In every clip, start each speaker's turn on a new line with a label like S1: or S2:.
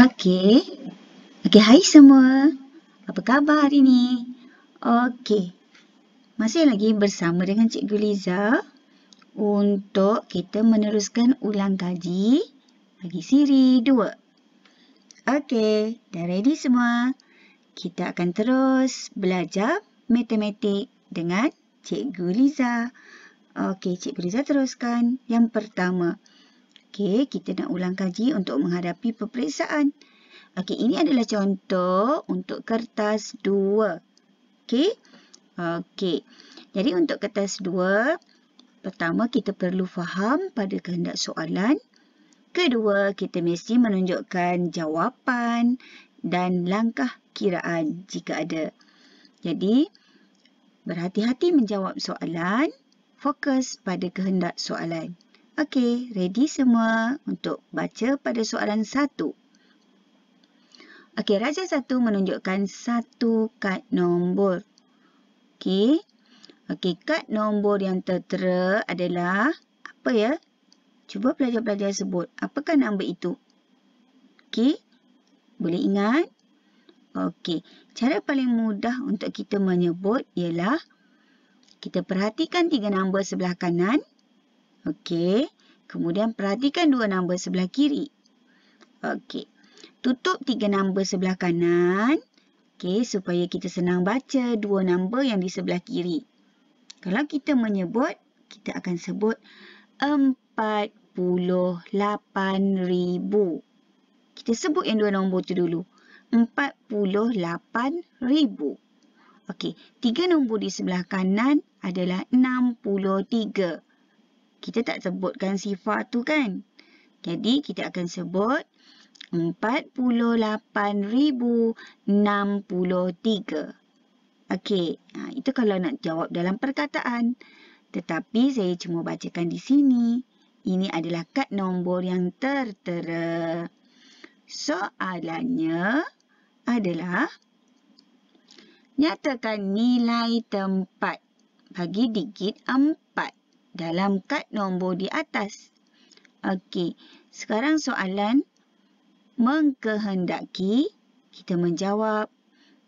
S1: Okey. Okey, hai semua. Apa khabar hari ni? Okey. Masih lagi bersama dengan Cik Guliza untuk kita meneruskan ulang kaji bagi siri 2. Okey, dah ready semua? Kita akan terus belajar matematik dengan Cik Guliza. Okey, Cik Guliza teruskan. Yang pertama, Okey, kita nak ulang kaji untuk menghadapi peperiksaan. Okey, ini adalah contoh untuk kertas 2. Okey. Okey. Jadi untuk kertas 2, pertama kita perlu faham pada kehendak soalan. Kedua, kita mesti menunjukkan jawapan dan langkah kiraan jika ada. Jadi, berhati-hati menjawab soalan, fokus pada kehendak soalan. Okey, ready semua untuk baca pada soalan satu. Okey, Raja 1 menunjukkan satu kad nombor. Okey. okay kad nombor yang tertera adalah apa ya? Cuba pelajar-pelajar sebut. Apakah nombor itu? Okey. Boleh ingat? Okey. Cara paling mudah untuk kita menyebut ialah kita perhatikan tiga nombor sebelah kanan. Okey. Kemudian perhatikan dua nombor sebelah kiri. Okey. Tutup tiga nombor sebelah kanan. Okey, supaya kita senang baca dua nombor yang di sebelah kiri. Kalau kita menyebut, kita akan sebut 48,000. Kita sebut yang dua nombor tu dulu. 48,000. Okey, tiga nombor di sebelah kanan adalah 63. 63 kita tak sebutkan sifar tu kan. Jadi kita akan sebut 48,063. Okey, ha, itu kalau nak jawab dalam perkataan. Tetapi saya cuma bacakan di sini. Ini adalah kad nombor yang tertera. Soalannya adalah nyatakan nilai tempat bagi digit 4 dalam kad nombor di atas. Okey, sekarang soalan mengkehendaki kita menjawab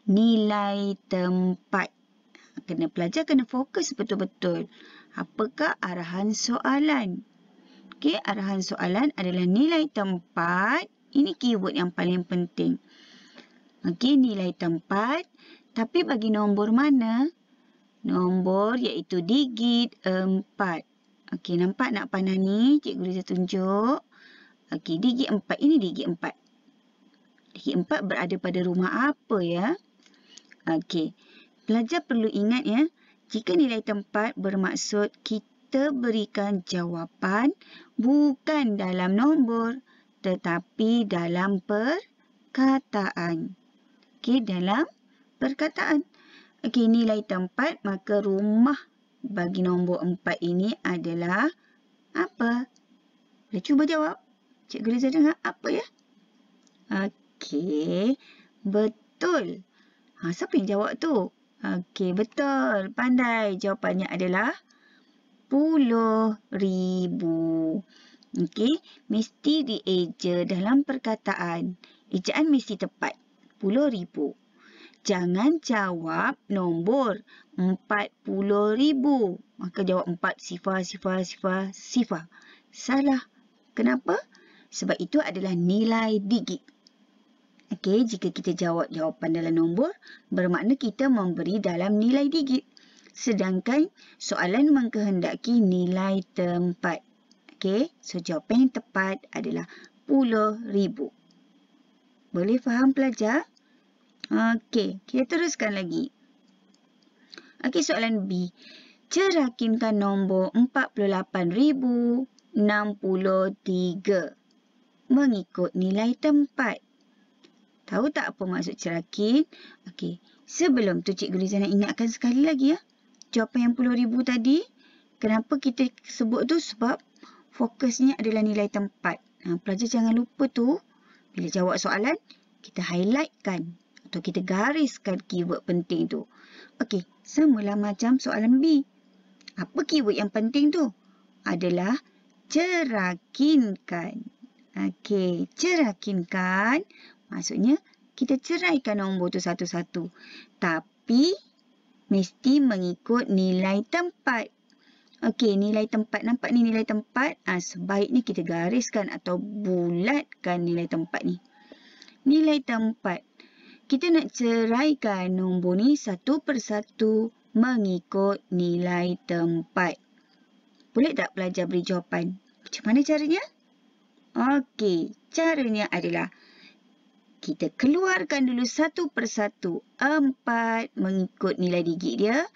S1: nilai tempat. Kena pelajar kena fokus betul-betul. Apakah arahan soalan? Okey, arahan soalan adalah nilai tempat. Ini keyword yang paling penting. Okey, nilai tempat. Tapi bagi nombor mana? Nombor iaitu digit 4. Okey, nampak nak panah ni? Cikgu dah tunjuk. Okey, digit 4. Ini digit 4. Digit 4 berada pada rumah apa ya? Okey, pelajar perlu ingat ya. Jika nilai tempat bermaksud kita berikan jawapan bukan dalam nombor tetapi dalam perkataan. Okey, dalam perkataan. Okey, nilai tempat maka rumah bagi nombor 4 ini adalah apa? Boleh cuba jawab. Cikgu Liza dengar apa ya? Okey, betul. Ha, siapa yang jawab tu? Okey, betul. Pandai. Jawapannya adalah puluh ribu. Okey, mesti dieja dalam perkataan. Ejaan mesti tepat. Puluh ribu jangan jawab nombor ribu Maka jawab 4 sifar, sifar, sifar, sifar. Salah. Kenapa? Sebab itu adalah nilai digit. Okey, jika kita jawab jawapan dalam nombor, bermakna kita memberi dalam nilai digit. Sedangkan soalan mengkehendaki nilai tempat. Okey, so jawapan yang tepat adalah puluh ribu. Boleh faham pelajar? Okey, kita teruskan lagi. Okey, soalan B. Cerakinkan nombor 48,063 mengikut nilai tempat. Tahu tak apa maksud cerakin? Okey, sebelum tu Cikgu Liza nak ingatkan sekali lagi ya. Jawapan yang puluh ribu tadi, kenapa kita sebut tu? Sebab fokusnya adalah nilai tempat. Ha, pelajar jangan lupa tu, bila jawab soalan, kita highlightkan tu kita gariskan keyword penting tu. Okey, semula macam soalan B. Apa keyword yang penting tu? Adalah cerakinkan. Okey, cerakinkan maksudnya kita ceraikan nombor tu satu-satu. Tapi mesti mengikut nilai tempat. Okey, nilai tempat. Nampak ni nilai tempat? Ha, sebaiknya kita gariskan atau bulatkan nilai tempat ni. Nilai tempat kita nak ceraikan nombor ni satu persatu mengikut nilai tempat. Boleh tak pelajar beri jawapan? Macam mana caranya? Okey, caranya adalah kita keluarkan dulu satu persatu. Empat mengikut nilai digit dia.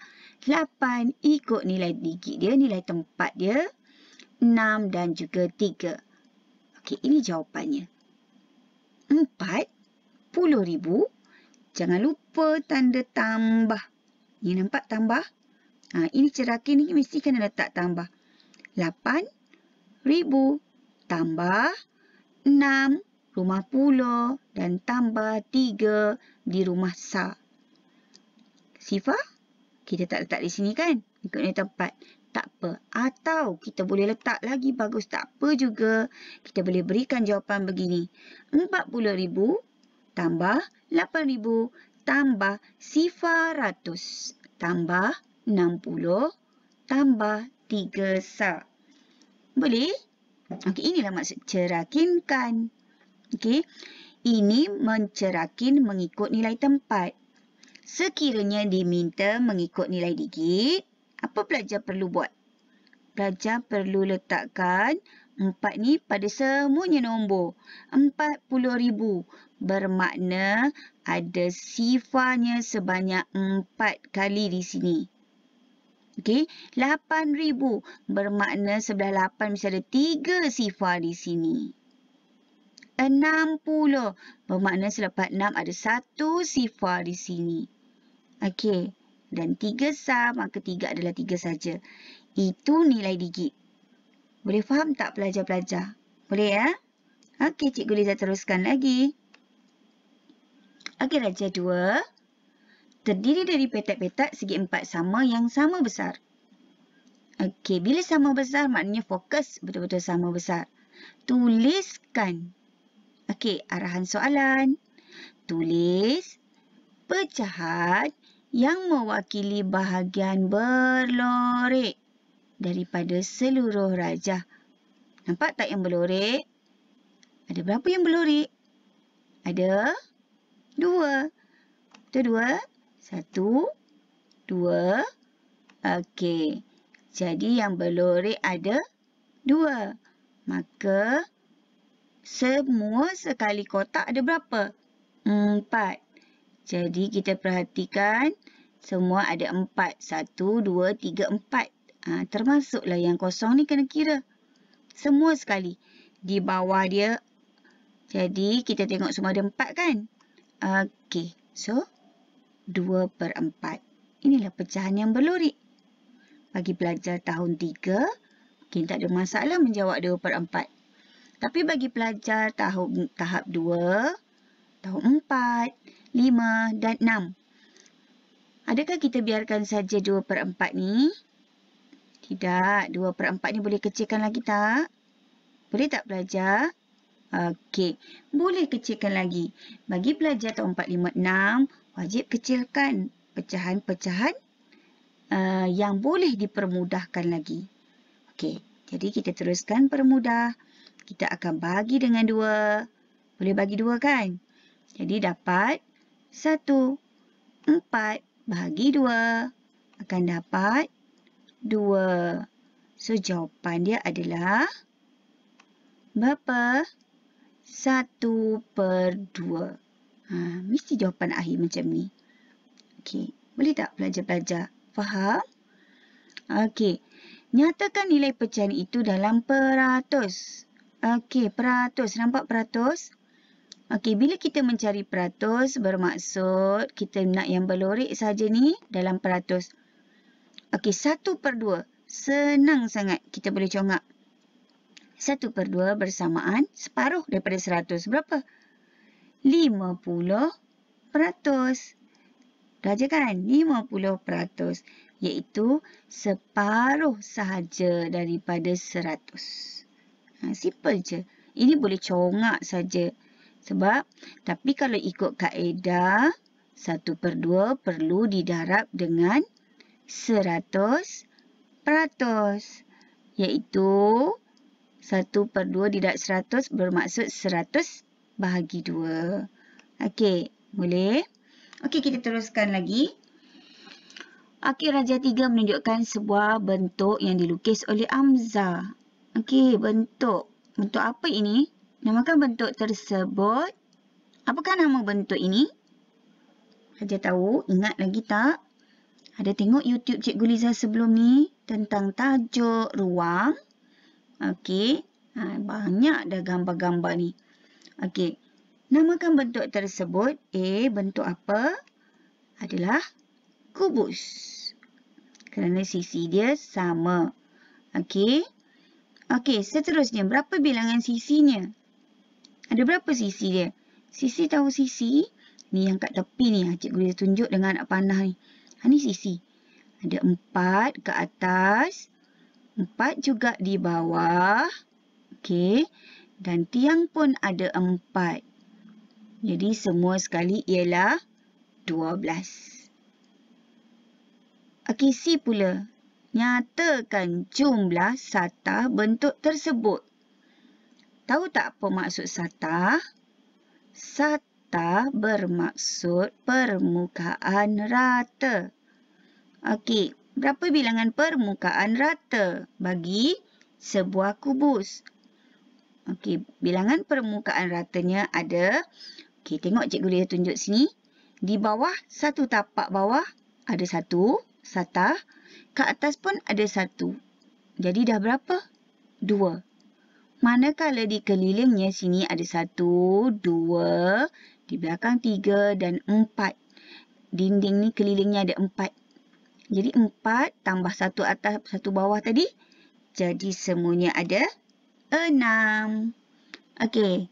S1: Lapan ikut nilai digit dia, nilai tempat dia. Enam dan juga tiga. Okey, ini jawapannya. Empat, puluh ribu. Jangan lupa tanda tambah. Ni nampak tambah? Ha, ini cerakin, ni mesti kena letak tambah. 8,000 tambah 6 rumah pulau dan tambah 3 di rumah sa. Sifah, kita tak letak di sini kan? Ikut ni tempat. Tak apa. Atau kita boleh letak lagi bagus. Tak apa juga. Kita boleh berikan jawapan begini. 40,000 tambah tambah 8,000 tambah sifar ratus tambah 60 tambah 3 sa. Boleh? Okey, inilah maksud cerakinkan. Okey, ini mencerakin mengikut nilai tempat. Sekiranya diminta mengikut nilai digit, apa pelajar perlu buat? Pelajar perlu letakkan Empat ni pada semuanya nombor. empat puluh ribu bermakna ada sifarnya sebanyak empat kali di sini. Okey, Lapan ribu bermakna sebelah lapan mesti ada tiga sifar di sini. Enam puluh bermakna selepas enam ada satu sifar di sini. Okey, dan tiga sah maka 3 adalah tiga saja. Itu nilai digit. Boleh faham tak pelajar-pelajar? Boleh ya? Okey, Cikgu Liza teruskan lagi. Okey, Raja 2. Terdiri dari petak-petak segi empat sama yang sama besar. Okey, bila sama besar maknanya fokus betul-betul sama besar. Tuliskan. Okey, arahan soalan. Tulis pecahan yang mewakili bahagian berlorek daripada seluruh raja, Nampak tak yang belorik? Ada berapa yang belorik? Ada dua. Itu dua. Satu. Dua. Okey. Jadi yang belorik ada dua. Maka semua sekali kotak ada berapa? Empat. Jadi kita perhatikan semua ada empat. Satu, dua, tiga, empat. Ha, termasuklah yang kosong ni kena kira. Semua sekali. Di bawah dia. Jadi kita tengok semua ada 4 kan. Okey. So 2 per 4. Inilah pecahan yang berlurik. Bagi pelajar tahun tiga Mungkin tak ada masalah menjawab 2 per 4. Tapi bagi pelajar tahun, tahap 2. Tahun 4. 5 dan 6. Adakah kita biarkan saja 2 per 4 ni? Tidak. 2 per 4 ni boleh kecilkan lagi tak? Boleh tak pelajar? Okey. Boleh kecilkan lagi. Bagi pelajar tahun 4, 5, 6, wajib kecilkan pecahan-pecahan uh, yang boleh dipermudahkan lagi. Okey. Jadi, kita teruskan permudah. Kita akan bagi dengan 2. Boleh bagi 2 kan? Jadi, dapat 1, 4 bahagi 2 akan dapat Dua, So, jawapan dia adalah berapa? Satu per dua. Ha, mesti jawapan akhir macam ni. Okey, boleh tak pelajar-pelajar faham? Okey, nyatakan nilai pecahan itu dalam peratus. Okey, peratus. Nampak peratus? Okey, bila kita mencari peratus, bermaksud kita nak yang berlorik saja ni dalam Peratus. Okey, satu per dua Senang sangat kita boleh congak. satu per dua bersamaan separuh daripada seratus berapa? lima puluh peratus. raja kan? lima puluh peratus. Iaitu separuh sahaja daripada seratus. Ha, simple je. Ini boleh congak saja. Sebab, tapi kalau ikut kaedah, satu per dua perlu didarab dengan 0.5 seratus peratus. Iaitu satu per dua tidak seratus bermaksud seratus bahagi dua. Okey, boleh? Okey, kita teruskan lagi. Okey, Raja tiga menunjukkan sebuah bentuk yang dilukis oleh Amza. Okey, bentuk. Bentuk apa ini? Namakan bentuk tersebut. Apakah nama bentuk ini? Raja tahu. Ingat lagi tak? Ada tengok YouTube Cikgu Liza sebelum ni tentang tajuk ruang. Okey. Ha, banyak dah gambar-gambar ni. Okey. Namakan bentuk tersebut. A. Bentuk apa? Adalah kubus. Kerana sisi dia sama. Okey. Okey. Seterusnya. Berapa bilangan sisinya? Ada berapa sisi dia? Sisi tahu sisi? Ni yang kat tepi ni. Ha, Cikgu Liza tunjuk dengan anak panah ni. Ha, ni sisi. Ada empat ke atas. Empat juga di bawah. Okey. Dan tiang pun ada empat. Jadi semua sekali ialah dua belas. Okey, C pula. Nyatakan jumlah sata bentuk tersebut. Tahu tak apa maksud sata? Sata rata bermaksud permukaan rata. Okey, berapa bilangan permukaan rata bagi sebuah kubus? Okey, bilangan permukaan ratanya ada. Okey, tengok cikgu dia tunjuk sini. Di bawah, satu tapak bawah ada satu. Sata. Ke atas pun ada satu. Jadi dah berapa? Dua. Manakala dikelilingnya sini ada satu, dua, di belakang tiga dan empat, Dinding ni kelilingnya ada empat, Jadi empat tambah satu atas, satu bawah tadi. Jadi semuanya ada enam. Okey.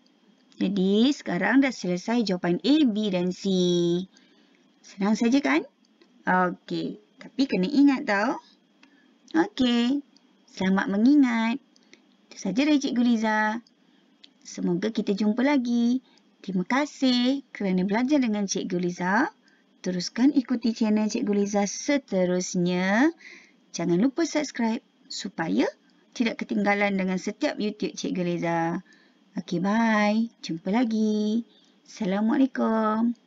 S1: Jadi sekarang dah selesai jawapan A, B dan C. Senang saja kan? Okey. Tapi kena ingat tau. Okey. Selamat mengingat. Itu saja dari Cikgu Liza. Semoga kita jumpa lagi. Terima kasih kerana belajar dengan Cik Guliza. Teruskan ikuti channel Cik Guliza seterusnya. Jangan lupa subscribe supaya tidak ketinggalan dengan setiap YouTube Cik Guliza. Okay bye. Jumpa lagi. Assalamualaikum.